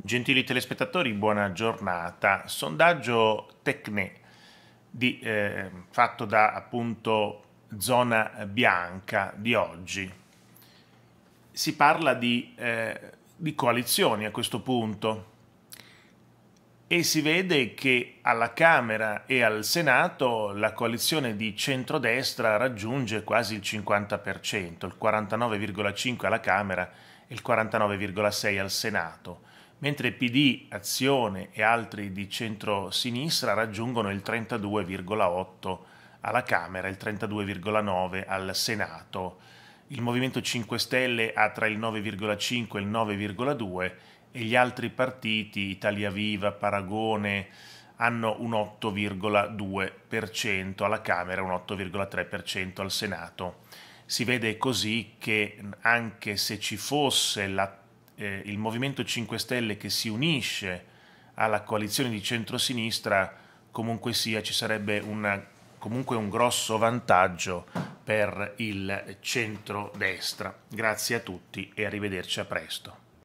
Gentili telespettatori, buona giornata. Sondaggio Tecne di, eh, fatto da appunto Zona Bianca di oggi. Si parla di, eh, di coalizioni a questo punto e si vede che alla Camera e al Senato la coalizione di centrodestra raggiunge quasi il 50%, il 49,5% alla Camera e il 49,6% al Senato mentre PD, Azione e altri di centro-sinistra raggiungono il 32,8 alla Camera e il 32,9 al Senato. Il Movimento 5 Stelle ha tra il 9,5 e il 9,2 e gli altri partiti, Italia Viva, Paragone, hanno un 8,2%, alla Camera e un 8,3%, al Senato. Si vede così che anche se ci fosse la eh, il Movimento 5 Stelle che si unisce alla coalizione di centrosinistra, comunque sia, ci sarebbe una, comunque un grosso vantaggio per il centrodestra. Grazie a tutti e arrivederci a presto.